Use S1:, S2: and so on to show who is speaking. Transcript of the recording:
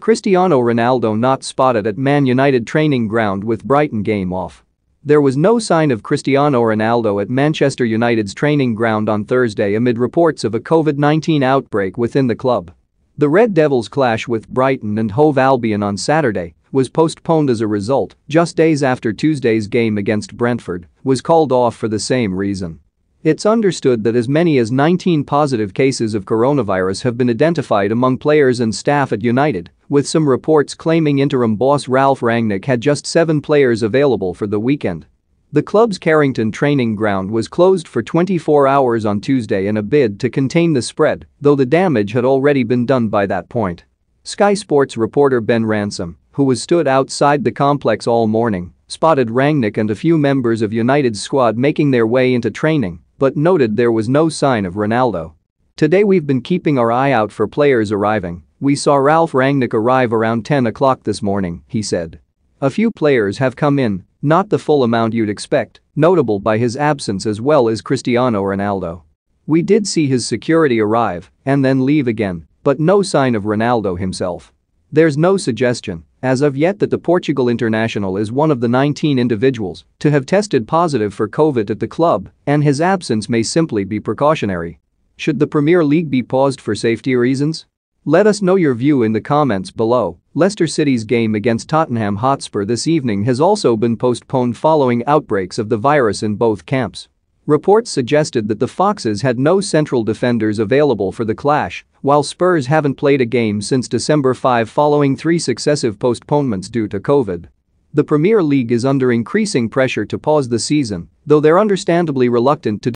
S1: Cristiano Ronaldo not spotted at Man United training ground with Brighton game off. There was no sign of Cristiano Ronaldo at Manchester United's training ground on Thursday amid reports of a COVID-19 outbreak within the club. The Red Devils' clash with Brighton and Hove Albion on Saturday was postponed as a result just days after Tuesday's game against Brentford was called off for the same reason. It's understood that as many as 19 positive cases of coronavirus have been identified among players and staff at United, with some reports claiming interim boss Ralph Rangnick had just seven players available for the weekend. The club's Carrington training ground was closed for 24 hours on Tuesday in a bid to contain the spread, though the damage had already been done by that point. Sky Sports reporter Ben Ransom, who was stood outside the complex all morning, spotted Rangnick and a few members of United's squad making their way into training, but noted there was no sign of Ronaldo. Today we've been keeping our eye out for players arriving, we saw Ralph Rangnick arrive around 10 o'clock this morning, he said. A few players have come in, not the full amount you'd expect, notable by his absence as well as Cristiano Ronaldo. We did see his security arrive and then leave again, but no sign of Ronaldo himself. There's no suggestion, as of yet, that the Portugal international is one of the 19 individuals to have tested positive for COVID at the club, and his absence may simply be precautionary. Should the Premier League be paused for safety reasons? Let us know your view in the comments below. Leicester City's game against Tottenham Hotspur this evening has also been postponed following outbreaks of the virus in both camps. Reports suggested that the Foxes had no central defenders available for the clash, while Spurs haven't played a game since December 5 following three successive postponements due to COVID. The Premier League is under increasing pressure to pause the season, though they're understandably reluctant to